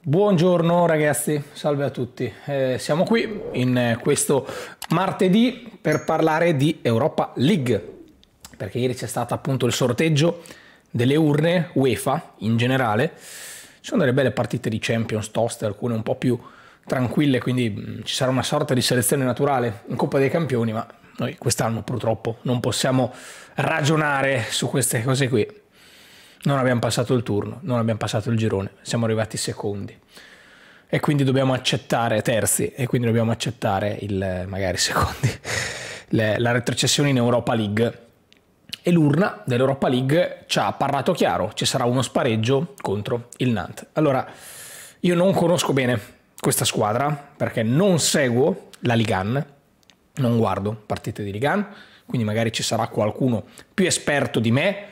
Buongiorno ragazzi, salve a tutti. Eh, siamo qui in eh, questo martedì per parlare di Europa League, perché ieri c'è stato appunto il sorteggio delle urne UEFA in generale. Ci sono delle belle partite di Champions toste, alcune un po' più tranquille, quindi mm, ci sarà una sorta di selezione naturale in Coppa dei Campioni, ma noi quest'anno purtroppo non possiamo ragionare su queste cose qui non abbiamo passato il turno, non abbiamo passato il girone, siamo arrivati secondi. E quindi dobbiamo accettare terzi, e quindi dobbiamo accettare il magari secondi, le, la retrocessione in Europa League. E l'urna dell'Europa League ci ha parlato chiaro, ci sarà uno spareggio contro il Nantes. Allora, io non conosco bene questa squadra perché non seguo la Ligan, non guardo partite di Ligan, quindi magari ci sarà qualcuno più esperto di me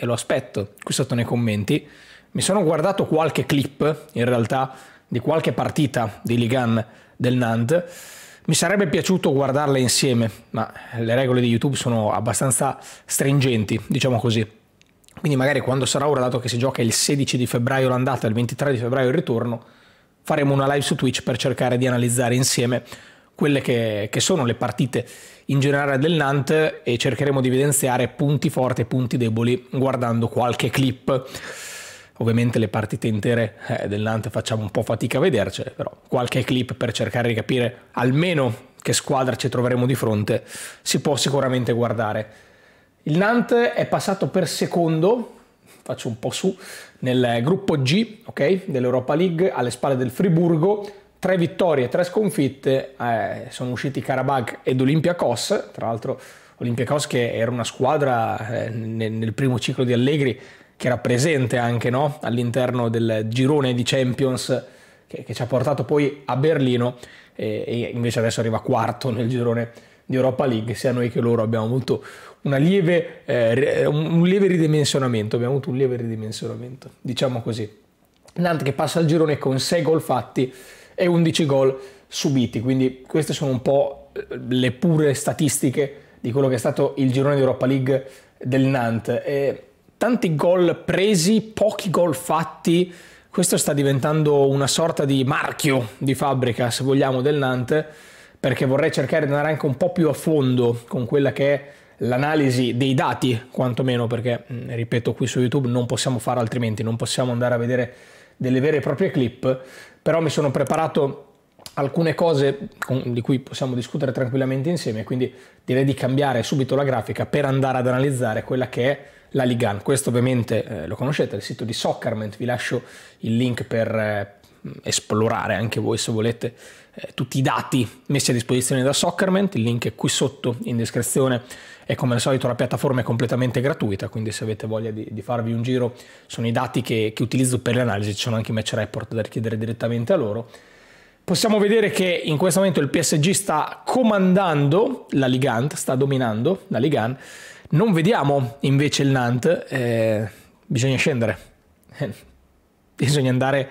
e lo aspetto qui sotto nei commenti. Mi sono guardato qualche clip, in realtà, di qualche partita di Ligan del Nantes. Mi sarebbe piaciuto guardarle insieme, ma le regole di YouTube sono abbastanza stringenti, diciamo così. Quindi magari quando sarà ora, dato che si gioca il 16 di febbraio l'andata e il 23 di febbraio il ritorno, faremo una live su Twitch per cercare di analizzare insieme quelle che, che, sono le partite in generale del Nantes e cercheremo di evidenziare punti forti e punti deboli guardando qualche clip. Ovviamente le partite intere eh, del Nantes facciamo un po' fatica a vedercele, però qualche clip per cercare di capire almeno che squadra ci troveremo di fronte si può sicuramente guardare. Il Nantes è passato per secondo, faccio un po' su, nel gruppo G okay, dell'Europa League alle spalle del Friburgo, tre vittorie e tre sconfitte, eh, sono usciti Karabakh ed Olympiakos, tra l'altro Olympiakos che era una squadra eh, nel, nel, primo ciclo di Allegri che era presente anche no? all'interno del girone di Champions che, che, ci ha portato poi a Berlino e, e invece adesso arriva quarto nel girone di Europa League, sia noi che loro abbiamo avuto lieve, eh, un lieve ridimensionamento, abbiamo avuto un lieve ridimensionamento, diciamo così. Nantes che passa il girone con 6 gol fatti e 11 gol subiti. Quindi queste sono un po' eh, le pure statistiche di quello che è stato il girone di Europa League del Nantes. E tanti gol presi, pochi gol fatti. Questo sta diventando una sorta di marchio di fabbrica, se vogliamo, del Nantes, perché vorrei cercare di andare anche un po' più a fondo con quella che è l'analisi dei dati, quantomeno, perché, mm, ripeto, qui su YouTube non possiamo fare altrimenti, non possiamo andare a vedere delle vere e proprie clip, però mi sono preparato alcune cose di cui possiamo discutere tranquillamente insieme, quindi direi di cambiare subito la grafica per andare ad analizzare quella che è la Ligan. Questo ovviamente eh, lo conoscete, il sito di Soccerment, vi lascio il link per eh, esplorare anche voi se volete eh, tutti i dati messi a disposizione da Soccerment, il link è qui sotto in descrizione e come al solito la piattaforma è completamente gratuita, quindi se avete voglia di, di farvi un giro sono i dati che, che utilizzo per le analisi, ci sono anche i match report da richiedere direttamente a loro. Possiamo vedere che in questo momento il PSG sta comandando la Ligant, sta dominando la Ligant, non vediamo invece il Nant, eh, bisogna scendere, eh, bisogna andare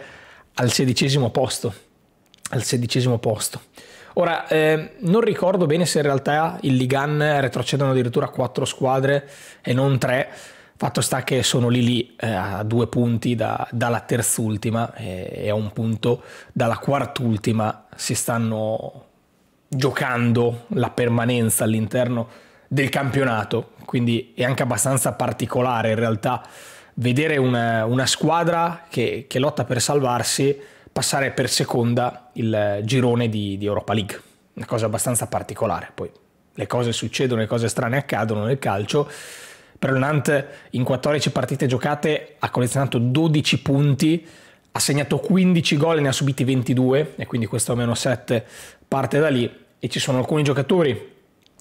al sedicesimo posto al sedicesimo posto. Ora, eh, non ricordo bene se in realtà il Ligan retrocedono addirittura quattro squadre e non tre. Fatto sta che sono lì lì eh, a due punti da, dalla terzultima e, e, a un punto dalla quartultima si stanno giocando la permanenza all'interno del campionato. Quindi è anche abbastanza particolare in realtà vedere una, una squadra che, che lotta per salvarsi passare per seconda il girone di, di Europa League. Una cosa abbastanza particolare, poi le cose succedono, le cose strane accadono nel calcio. Per il Nantes in 14 partite giocate ha collezionato 12 punti, ha segnato 15 gol e ne ha subiti 22 e quindi questo meno 7 parte da lì e ci sono alcuni giocatori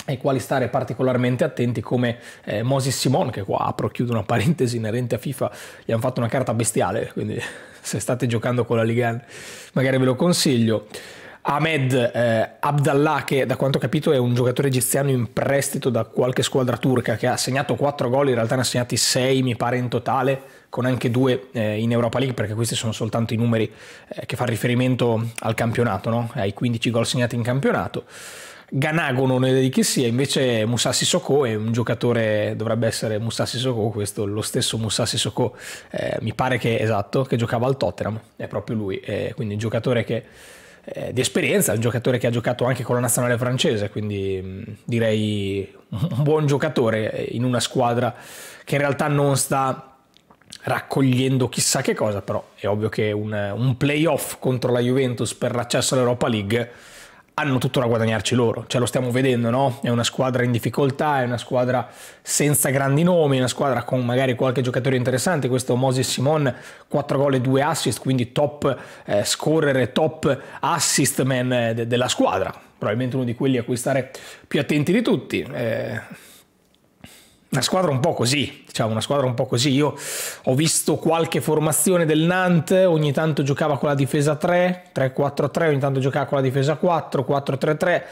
ai quali stare particolarmente attenti come eh, Moses Simon che qua apro chiudo una parentesi inerente a FIFA gli hanno fatto una carta bestiale quindi se state giocando con la Ligan magari ve lo consiglio Ahmed eh, Abdallah, che da quanto ho capito è un giocatore egiziano in prestito da qualche squadra turca, che ha segnato 4 gol, in realtà ne ha segnati 6 mi pare in totale, con anche due eh, in Europa League, perché questi sono soltanto i numeri eh, che fanno riferimento al campionato, no? ai 15 gol segnati in campionato. Ganagono non è di chi sia, invece Musassi Soko è un giocatore, dovrebbe essere Musassi Soko, questo lo stesso Musassi Soko, eh, mi pare che esatto, che giocava al Tottenham, è proprio lui, eh, quindi un giocatore che eh, di esperienza, un giocatore che ha giocato anche con la nazionale francese, quindi mh, direi un buon giocatore eh, in una squadra che in realtà non sta raccogliendo chissà che cosa, però è ovvio che un, un playoff contro la Juventus per l'accesso all'Europa League hanno tutto da guadagnarci loro, cioè lo stiamo vedendo, no? È una squadra in difficoltà, è una squadra senza grandi nomi, è una squadra con magari qualche giocatore interessante, questo Moses Simon 4 gol e 2 assist, quindi top eh, scorer, top assist man eh, de della squadra, probabilmente uno di quelli a cui stare più attenti di tutti. Eh una squadra un po' così, diciamo, una squadra un po' così. Io ho visto qualche formazione del Nantes, ogni tanto giocava con la difesa 3, 3-4-3, ogni tanto giocava con la difesa 4, 4-3-3.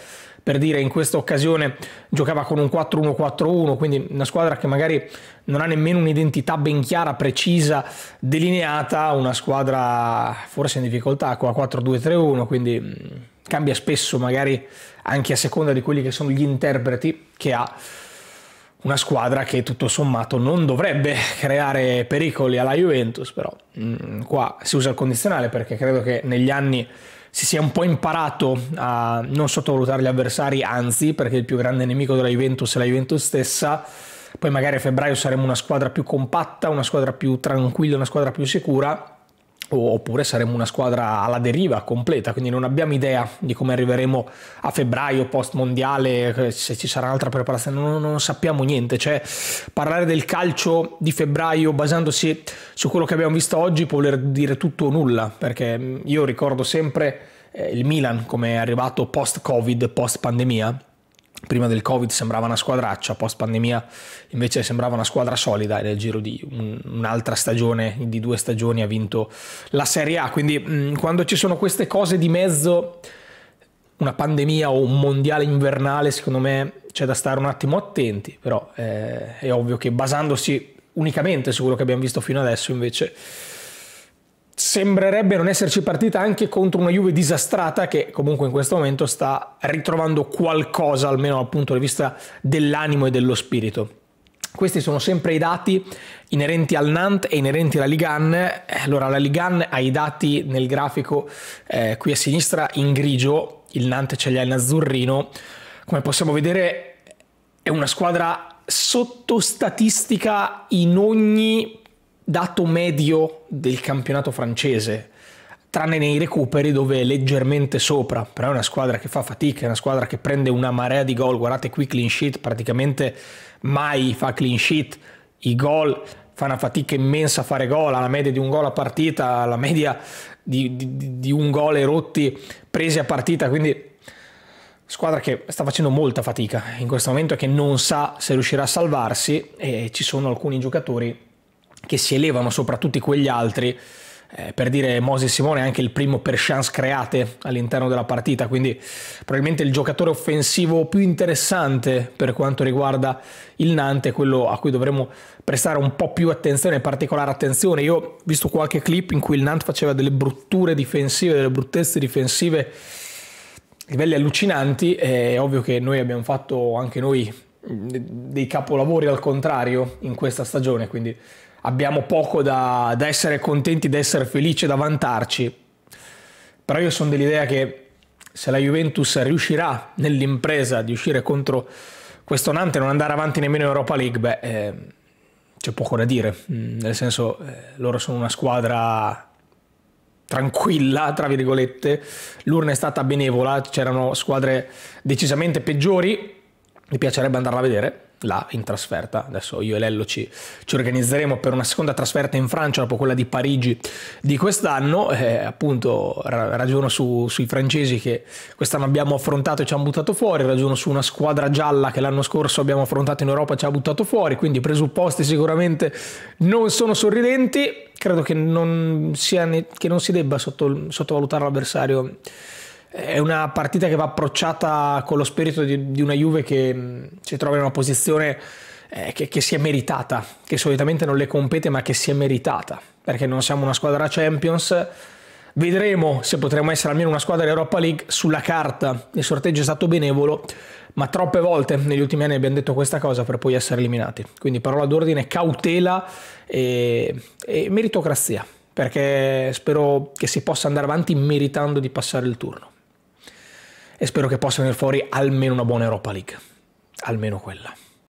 Per dire, in questa occasione giocava con un 4-1-4-1, quindi una squadra che magari non ha nemmeno un'identità ben chiara, precisa, delineata, una squadra forse in difficoltà con la 4-2-3-1, quindi mm, cambia spesso magari anche a seconda di quelli che sono gli interpreti che ha una squadra che tutto sommato non dovrebbe creare pericoli alla Juventus, però mh, mm, qua si usa il condizionale perché credo che negli anni si sia un po' imparato a non sottovalutare gli avversari, anzi perché il più grande nemico della Juventus è la Juventus stessa, poi magari a febbraio saremo una squadra più compatta, una squadra più tranquilla, una squadra più sicura, oppure saremo una squadra alla deriva completa, quindi non abbiamo idea di come arriveremo a febbraio post mondiale, eh, se ci sarà un'altra preparazione, non, non, sappiamo niente, cioè parlare del calcio di febbraio basandosi su quello che abbiamo visto oggi può voler dire tutto o nulla, perché mm, io ricordo sempre eh, il Milan come è arrivato post Covid, post pandemia prima del Covid sembrava una squadraccia, post pandemia invece sembrava una squadra solida e nel giro di un, un'altra stagione, di due stagioni ha vinto la Serie A, quindi mh, mm, quando ci sono queste cose di mezzo, una pandemia o un mondiale invernale, secondo me c'è da stare un attimo attenti, però eh, è ovvio che basandosi unicamente su quello che abbiamo visto fino adesso invece sembrerebbe non esserci partita anche contro una Juve disastrata che comunque in questo momento sta ritrovando qualcosa, almeno dal punto di vista dell'animo e dello spirito. Questi sono sempre i dati inerenti al Nant e inerenti alla Ligan. Eh, allora, la Ligan ha i dati nel grafico eh, qui a sinistra in grigio, il Nant ce li ha in azzurrino. Come possiamo vedere è una squadra sottostatistica in ogni dato medio del campionato francese, tranne nei recuperi dove è leggermente sopra, però è una squadra che fa fatica, è una squadra che prende una marea di gol, guardate qui clean sheet, praticamente mai fa clean sheet, i gol fa una fatica immensa a fare gol, alla media di un gol a partita, alla media di, di, di, un gol e rotti presi a partita, quindi squadra che sta facendo molta fatica in questo momento e che non sa se riuscirà a salvarsi e ci sono alcuni giocatori che si elevano sopra tutti quegli altri. Eh, per dire Moses Simone è anche il primo per chance create all'interno della partita, quindi probabilmente il giocatore offensivo più interessante per quanto riguarda il Nantes, quello a cui dovremmo prestare un po' più attenzione, particolare attenzione. Io ho visto qualche clip in cui il Nantes faceva delle brutture difensive, delle bruttezze difensive a livelli allucinanti, è ovvio che noi abbiamo fatto anche noi mm, dei capolavori al contrario in questa stagione, quindi abbiamo poco da, da essere contenti, da essere felici, da vantarci. Però io sono dell'idea che se la Juventus riuscirà nell'impresa di uscire contro questo Nantes e non andare avanti nemmeno in Europa League, beh, eh, c'è poco da dire. Mm, nel senso, eh, loro sono una squadra tranquilla, tra virgolette. L'urna è stata benevola, c'erano squadre decisamente peggiori. Mi piacerebbe andarla a vedere, là in trasferta. Adesso io e Lello ci, ci, organizzeremo per una seconda trasferta in Francia dopo quella di Parigi di quest'anno. Eh, appunto, ragiono su, sui francesi che quest'anno abbiamo affrontato e ci hanno buttato fuori. Ragiono su una squadra gialla che l'anno scorso abbiamo affrontato in Europa e ci ha buttato fuori. Quindi i presupposti sicuramente non sono sorridenti. Credo che non, sia, che non si debba sottovalutare l'avversario è una partita che va approcciata con lo spirito di, di una Juve che mm, si trova in una posizione eh, che, che, si è meritata, che solitamente non le compete ma che si è meritata, perché non siamo una squadra Champions. Vedremo se potremo essere almeno una squadra Europa League sulla carta. Il sorteggio è stato benevolo, ma troppe volte negli ultimi anni abbiamo detto questa cosa per poi essere eliminati. Quindi parola d'ordine, cautela e, e meritocrazia, perché spero che si possa andare avanti meritando di passare il turno e spero che possa venire fuori almeno una buona Europa League, almeno quella.